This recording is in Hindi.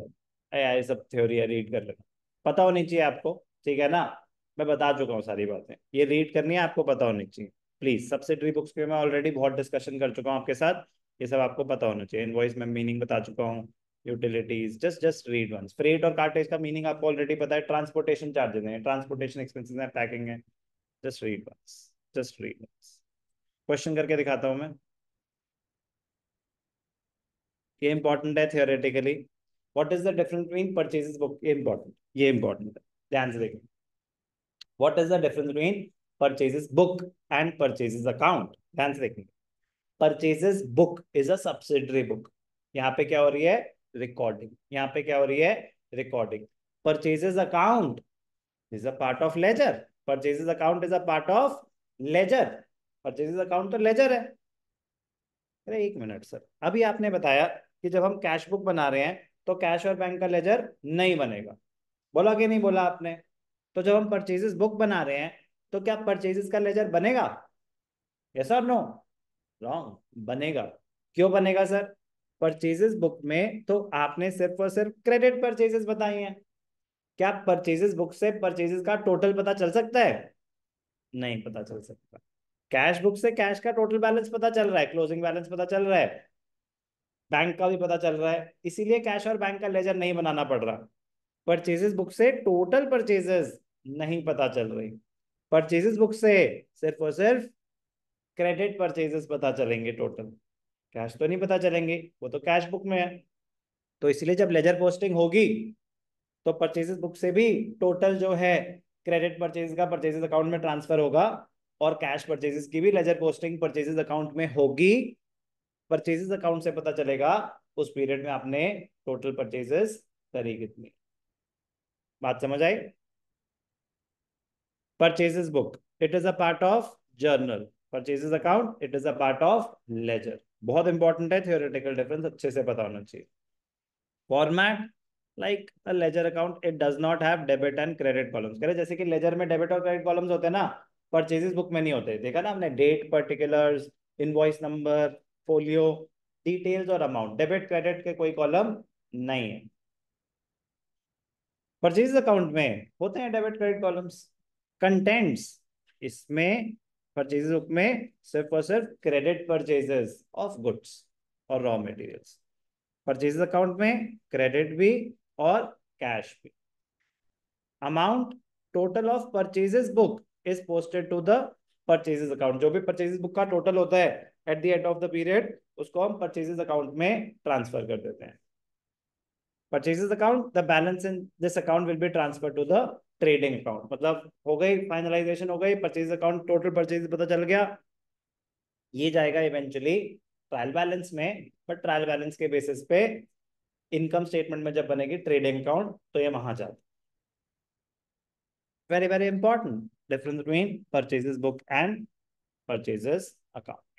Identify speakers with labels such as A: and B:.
A: चलो यार सब थ्योरी है रीड कर लेना पता होनी चाहिए आपको ठीक है ना मैं बता चुका हूँ सारी बातें ये रीड करनी है आपको पता होनी चाहिए प्लीज सबसे ट्री बुक्स पे मैं ऑलरेडी बहुत डिस्कशन कर चुका हूँ आपके साथ ये सब आपको पता होना चाहिए इनवॉइस में मीनिंग बता चुका हूँ utilities just just read once freight और कार्टेज का मीनिंग आपको ऑलरेडी पता है ट्रांसपोर्टेशन चार्जेस हैं ट्रांसपोर्टेशन एक्सपेंसिस हैं पैकिंग है just read once just read once question करके दिखाता हूँ मैं ये इंपॉर्टेंट है theoretically What is the difference between purchases book? ye Important. ye important the answer से What is the difference between purchases book and purchases account? the answer देखेंगे. Purchases book is a subsidiary book. यहाँ पे क्या हो रही है? Recording. यहाँ पे क्या हो रही है? Recording. Purchases account is a part of ledger. Purchases account is a part of ledger. Purchases account तो ledger है. अरे एक मिनट सर अभी आपने बताया कि जब हम कैश बुक बना रहे हैं तो कैश और बैंक का लेजर नहीं बनेगा बोला कि नहीं बोला आपने तो जब हम परचेजेस बुक बना रहे हैं तो क्या परचेजेस का लेजर बनेगा यस और नो रॉन्ग बनेगा क्यों बनेगा सर परचेजेस बुक में तो आपने सिर्फ और सिर्फ क्रेडिट परचेजेस बताई हैं क्या परचेजेस बुक से परचेजेस का टोटल पता चल सकता है नहीं पता चल सकता कैश बुक से कैश का टोटल बैलेंस पता चल रहा है क्लोजिंग बैलेंस पता चल रहा है बैंक का भी पता चल रहा है इसीलिए कैश और बैंक का लेजर नहीं बनाना पड़ रहा परचेजेस बुक से टोटल परचेजेस नहीं पता चल रही परचेजेस बुक से सिर्फ और सिर्फ क्रेडिट परचेजेस पता चलेंगे टोटल कैश तो नहीं पता चलेंगे वो तो कैश बुक में है तो इसलिए जब लेजर पोस्टिंग होगी तो परचेजेस बुक से भी टोटल जो है क्रेडिट परचेज का परचेजेस अकाउंट में ट्रांसफर होगा और कैश परचेजेस की भी लेजर पोस्टिंग परचेजेस अकाउंट में होगी परचेजेस अकाउंट से पता चलेगा उस पीरियड में आपने टोटल परचेजेस करी कितनी बात समझ आई purchases book it is a part of journal purchases account it is a part of ledger बहुत इंपॉर्टेंट है थियोरेटिकल डिफरेंस अच्छे से पता होना चाहिए format like a ledger account it does not have debit and credit columns कह रहे जैसे कि लेजर में डेबिट और क्रेडिट कॉलम्स होते हैं ना परचेजेस बुक में नहीं होते देखा ना हमने date particulars invoice number portfolio details और अमाउंट डेबिट क्रेडिट के कोई कॉलम नहीं है परचेज अकाउंट में होते हैं डेबिट क्रेडिट कॉलम्स कंटेंट्स इसमें परचेज में सिर्फ और सिर्फ क्रेडिट परचेजेस ऑफ गुड्स और रॉ मटेरियल्स परचेज अकाउंट में क्रेडिट भी और कैश भी amount total of purchases book is posted to the purchases account जो भी परचेजेस बुक का टोटल होता है at the end of the period उसको हम परचेजेस अकाउंट में ट्रांसफर कर देते हैं purchases account the balance in this account will be transfer to the trading account मतलब हो गई फाइनलाइजेशन हो गई परचेज अकाउंट टोटल परचेज पता चल गया ये जाएगा इवेंचुअली ट्रायल बैलेंस में बट ट्रायल बैलेंस के बेसिस पे इनकम स्टेटमेंट में जब बनेगी ट्रेडिंग अकाउंट तो ये वहां जाता very very important difference between purchases book and purchases account.